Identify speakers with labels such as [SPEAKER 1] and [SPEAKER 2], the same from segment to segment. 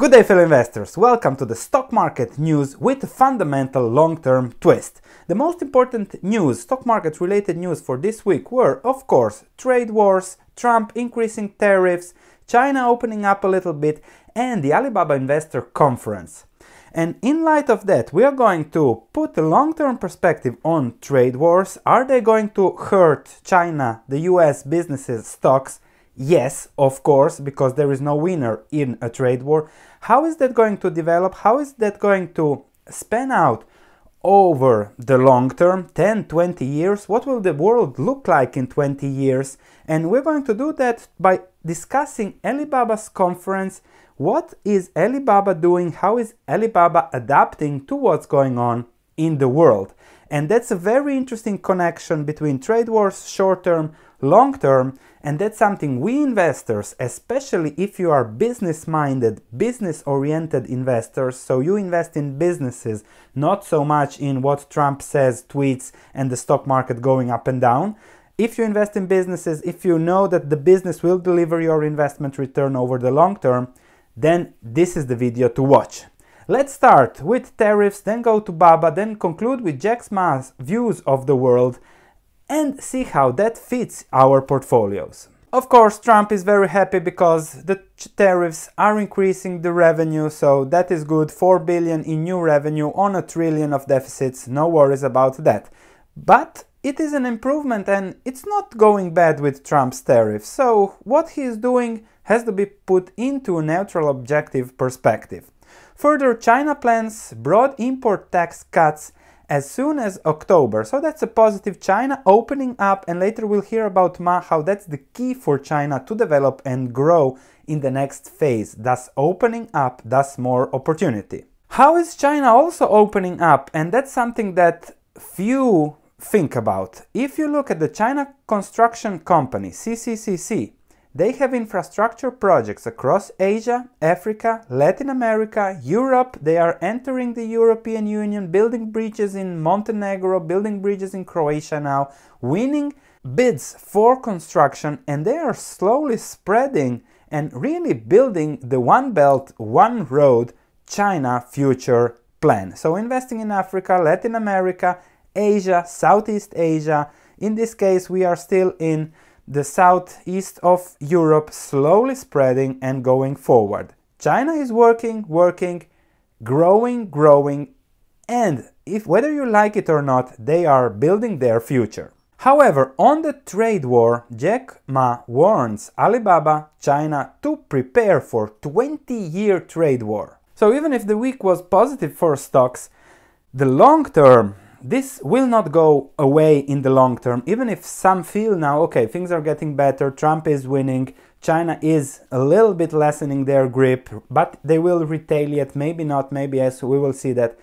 [SPEAKER 1] Good day fellow investors, welcome to the stock market news with a fundamental long-term twist. The most important news, stock market related news for this week were of course trade wars, Trump increasing tariffs, China opening up a little bit and the Alibaba Investor Conference. And in light of that, we are going to put a long-term perspective on trade wars. Are they going to hurt China, the US businesses, stocks? Yes, of course, because there is no winner in a trade war. How is that going to develop? How is that going to span out over the long term 10 20 years what will the world look like in 20 years and we're going to do that by discussing alibaba's conference what is alibaba doing how is alibaba adapting to what's going on in the world and that's a very interesting connection between trade wars, short term, long term, and that's something we investors, especially if you are business minded, business oriented investors, so you invest in businesses, not so much in what Trump says, tweets, and the stock market going up and down. If you invest in businesses, if you know that the business will deliver your investment return over the long term, then this is the video to watch. Let's start with tariffs, then go to Baba, then conclude with Jack Ma's views of the world and see how that fits our portfolios. Of course, Trump is very happy because the tariffs are increasing the revenue, so that is good. 4 billion in new revenue on a trillion of deficits, no worries about that. But it is an improvement and it's not going bad with Trump's tariffs, so what he is doing has to be put into a neutral objective perspective. Further, China plans broad import tax cuts as soon as October. So that's a positive. China opening up, and later we'll hear about Ma, how that's the key for China to develop and grow in the next phase, thus opening up, thus more opportunity. How is China also opening up? And that's something that few think about. If you look at the China Construction Company, CCCC, they have infrastructure projects across Asia, Africa, Latin America, Europe. They are entering the European Union, building bridges in Montenegro, building bridges in Croatia now, winning bids for construction, and they are slowly spreading and really building the One Belt, One Road China future plan. So, investing in Africa, Latin America, Asia, Southeast Asia. In this case, we are still in the southeast of Europe slowly spreading and going forward. China is working, working, growing, growing, and if whether you like it or not, they are building their future. However, on the trade war, Jack Ma warns Alibaba, China to prepare for 20-year trade war. So even if the week was positive for stocks, the long term this will not go away in the long term, even if some feel now, okay, things are getting better, Trump is winning, China is a little bit lessening their grip, but they will retaliate, maybe not, maybe yes, we will see that.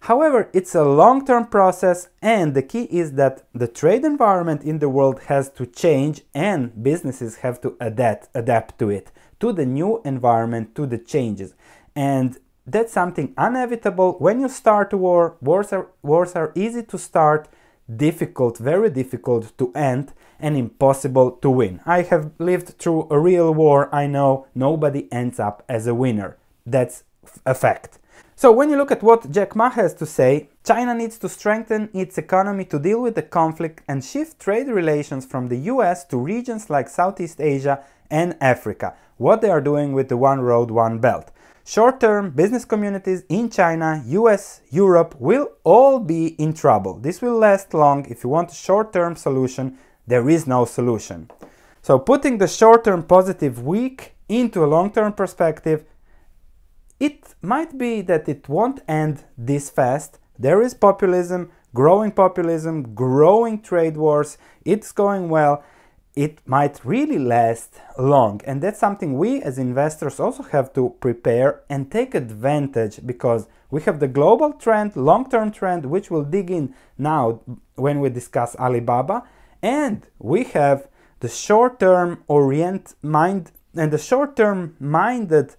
[SPEAKER 1] However, it's a long term process, and the key is that the trade environment in the world has to change and businesses have to adapt, adapt to it, to the new environment, to the changes. And that's something inevitable. When you start a war, wars are, wars are easy to start, difficult, very difficult to end, and impossible to win. I have lived through a real war, I know nobody ends up as a winner. That's a fact. So when you look at what Jack Ma has to say, China needs to strengthen its economy to deal with the conflict and shift trade relations from the US to regions like Southeast Asia and Africa, what they are doing with the One Road, One Belt. Short-term business communities in China, US, Europe will all be in trouble. This will last long. If you want a short-term solution, there is no solution. So putting the short-term positive week into a long-term perspective, it might be that it won't end this fast. There is populism, growing populism, growing trade wars. It's going well it might really last long. And that's something we as investors also have to prepare and take advantage because we have the global trend, long term trend, which we'll dig in now when we discuss Alibaba. And we have the short term orient mind and the short term minded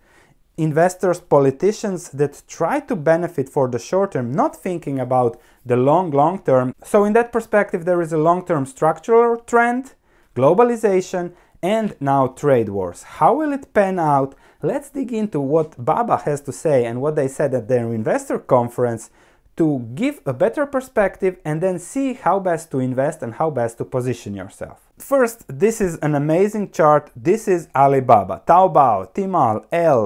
[SPEAKER 1] investors, politicians that try to benefit for the short term, not thinking about the long, long term. So, in that perspective, there is a long term structural trend globalization, and now trade wars. How will it pan out? Let's dig into what Baba has to say and what they said at their investor conference to give a better perspective and then see how best to invest and how best to position yourself. First, this is an amazing chart. This is Alibaba, Taobao, Tmall, L,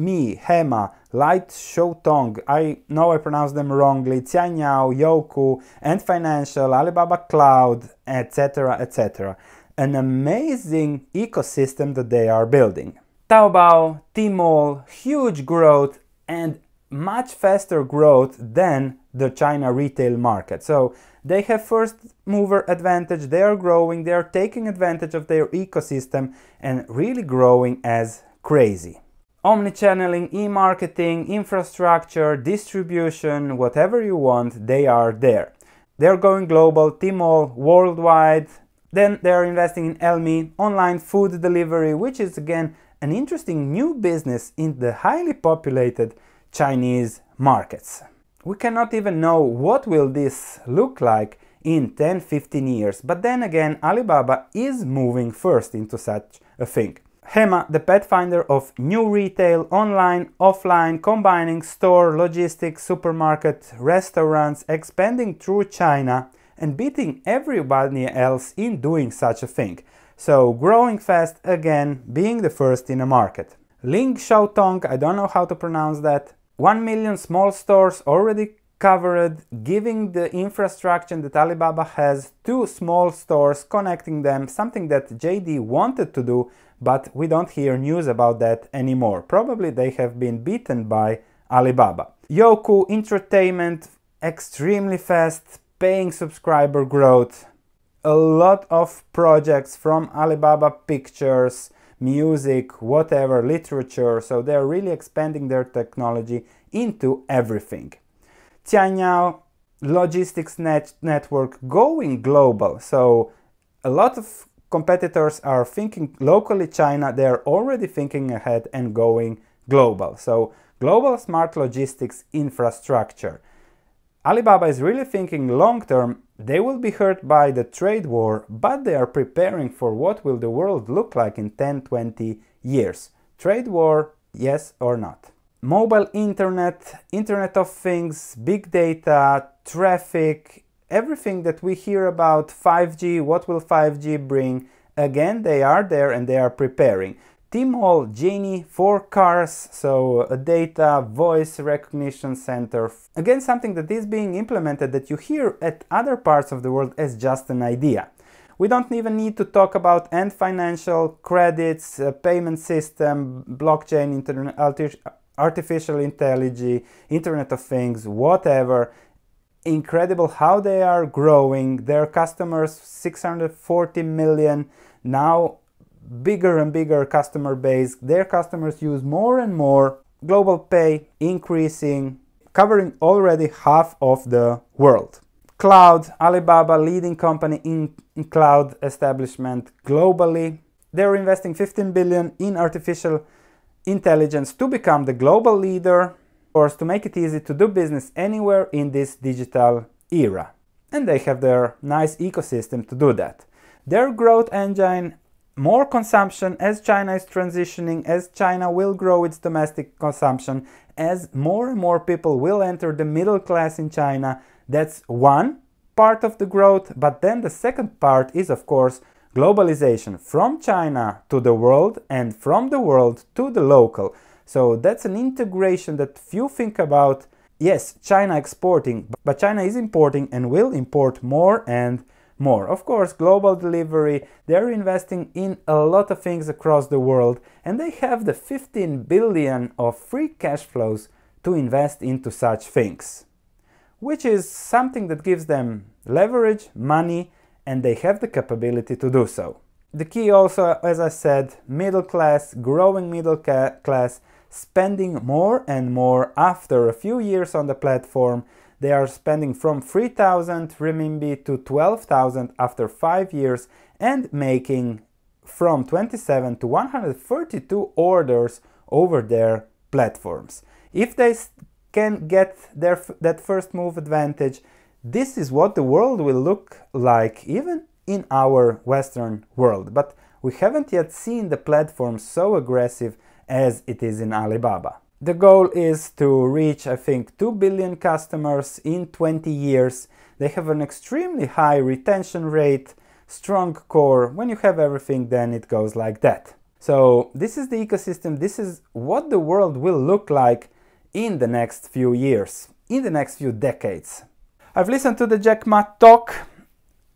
[SPEAKER 1] Mi, Hema, Light Shoutong, I know I pronounced them wrongly, Tianyao, Yoku, and Financial, Alibaba Cloud, etc., etc. An amazing ecosystem that they are building. Taobao, Tmall, huge growth and much faster growth than the China retail market. So they have first mover advantage, they are growing, they are taking advantage of their ecosystem and really growing as crazy omnichanneling, e-marketing, infrastructure, distribution, whatever you want, they are there. They're going global, Tmall, worldwide. Then they are investing in Elmi, online food delivery, which is again an interesting new business in the highly populated Chinese markets. We cannot even know what will this look like in 10-15 years, but then again Alibaba is moving first into such a thing. HEMA, the pathfinder of new retail, online, offline, combining store, logistics, supermarket, restaurants, expanding through China and beating everybody else in doing such a thing. So growing fast again, being the first in a market. Ling Xiaotong, I don't know how to pronounce that. 1 million small stores already covered, giving the infrastructure that Alibaba has to small stores, connecting them, something that JD wanted to do, but we don't hear news about that anymore. Probably they have been beaten by Alibaba. Yoku Entertainment, extremely fast, paying subscriber growth, a lot of projects from Alibaba Pictures, music, whatever, literature, so they're really expanding their technology into everything. Tianyao logistics net network going global. So a lot of competitors are thinking locally China, they're already thinking ahead and going global. So global smart logistics infrastructure. Alibaba is really thinking long term. They will be hurt by the trade war, but they are preparing for what will the world look like in 10, 20 years. Trade war, yes or not? mobile internet, internet of things, big data, traffic, everything that we hear about 5G, what will 5G bring? Again, they are there and they are preparing. T-Mall Genie, four cars, so a uh, data voice recognition center. Again, something that is being implemented that you hear at other parts of the world as just an idea. We don't even need to talk about end financial, credits, uh, payment system, blockchain, internet artificial intelligence, Internet of Things, whatever. Incredible how they are growing. Their customers, 640 million, now bigger and bigger customer base. Their customers use more and more. Global pay increasing, covering already half of the world. Cloud, Alibaba, leading company in, in cloud establishment globally. They're investing 15 billion in artificial intelligence to become the global leader or to make it easy to do business anywhere in this digital era. And they have their nice ecosystem to do that. Their growth engine, more consumption as China is transitioning, as China will grow its domestic consumption, as more and more people will enter the middle class in China. That's one part of the growth, but then the second part is, of course, Globalization from China to the world and from the world to the local. So that's an integration that few think about. Yes, China exporting, but China is importing and will import more and more. Of course, global delivery, they're investing in a lot of things across the world and they have the 15 billion of free cash flows to invest into such things, which is something that gives them leverage, money, and they have the capability to do so. The key also, as I said, middle class, growing middle class, spending more and more after a few years on the platform. They are spending from 3,000 rmb to 12,000 after five years and making from 27 to 132 orders over their platforms. If they can get their that first move advantage, this is what the world will look like even in our Western world, but we haven't yet seen the platform so aggressive as it is in Alibaba. The goal is to reach, I think, 2 billion customers in 20 years. They have an extremely high retention rate, strong core. When you have everything, then it goes like that. So this is the ecosystem. This is what the world will look like in the next few years, in the next few decades. I've listened to the Jack Ma talk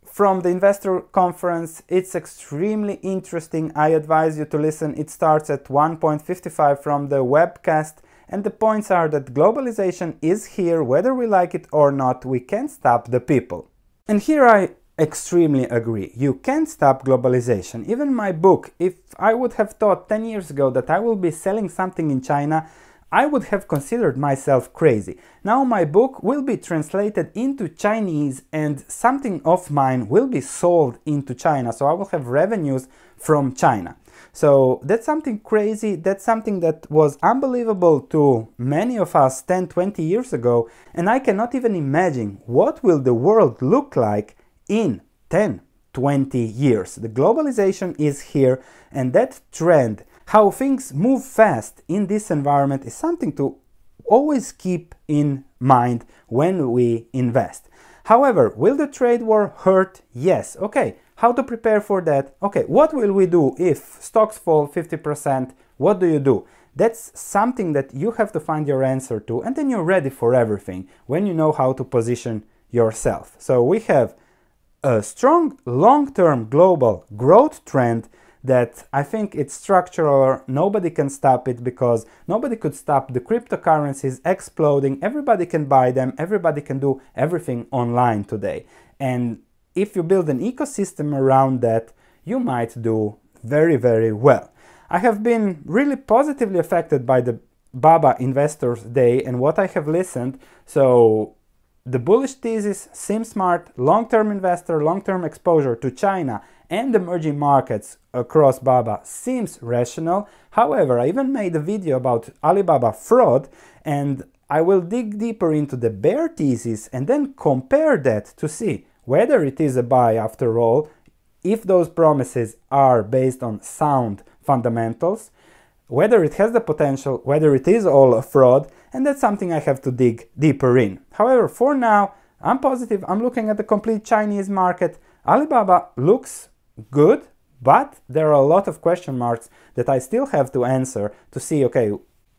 [SPEAKER 1] from the investor conference. It's extremely interesting. I advise you to listen. It starts at 1.55 from the webcast. And the points are that globalization is here, whether we like it or not, we can't stop the people. And here I extremely agree. You can't stop globalization. Even my book, if I would have thought 10 years ago that I will be selling something in China, I would have considered myself crazy. Now my book will be translated into Chinese and something of mine will be sold into China, so I will have revenues from China. So that's something crazy, that's something that was unbelievable to many of us 10, 20 years ago, and I cannot even imagine what will the world look like in 10, 20 years. The globalization is here and that trend how things move fast in this environment is something to always keep in mind when we invest. However, will the trade war hurt? Yes. Okay. How to prepare for that? Okay. What will we do if stocks fall 50%? What do you do? That's something that you have to find your answer to, and then you're ready for everything when you know how to position yourself. So we have a strong long-term global growth trend that I think it's structural, nobody can stop it because nobody could stop the cryptocurrencies exploding, everybody can buy them, everybody can do everything online today. And if you build an ecosystem around that, you might do very, very well. I have been really positively affected by the Baba Investors Day and what I have listened, so the bullish thesis seems smart, long-term investor, long-term exposure to China and emerging markets across Baba seems rational. However, I even made a video about Alibaba fraud and I will dig deeper into the bear thesis and then compare that to see whether it is a buy after all, if those promises are based on sound fundamentals, whether it has the potential, whether it is all a fraud, and that's something I have to dig deeper in. However, for now, I'm positive, I'm looking at the complete Chinese market. Alibaba looks good, but there are a lot of question marks that I still have to answer to see, okay,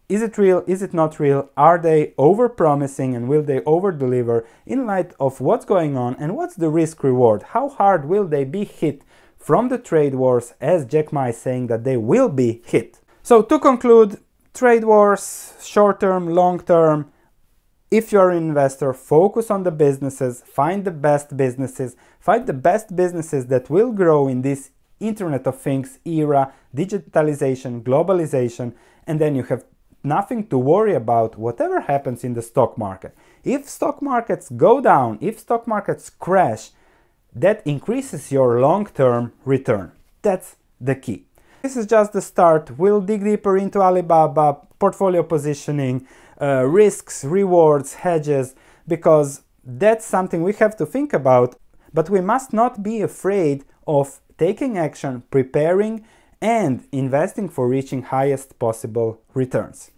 [SPEAKER 1] is it real? Is it not real? Are they over promising and will they over deliver in light of what's going on and what's the risk reward? How hard will they be hit from the trade wars as Jack Ma is saying that they will be hit? So to conclude, Trade wars, short term, long term. If you're an investor, focus on the businesses, find the best businesses, find the best businesses that will grow in this Internet of Things era, digitalization, globalization, and then you have nothing to worry about whatever happens in the stock market. If stock markets go down, if stock markets crash, that increases your long-term return. That's the key. This is just the start. We'll dig deeper into Alibaba, portfolio positioning, uh, risks, rewards, hedges, because that's something we have to think about. But we must not be afraid of taking action, preparing, and investing for reaching highest possible returns.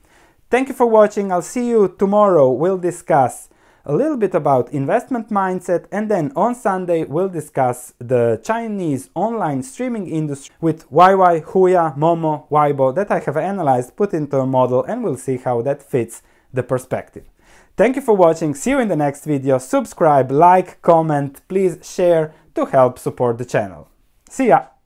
[SPEAKER 1] Thank you for watching. I'll see you tomorrow. We'll discuss a little bit about investment mindset, and then on Sunday we'll discuss the Chinese online streaming industry with YY, Huya, Momo, Weibo that I have analyzed, put into a model, and we'll see how that fits the perspective. Thank you for watching, see you in the next video, subscribe, like, comment, please share to help support the channel. See ya!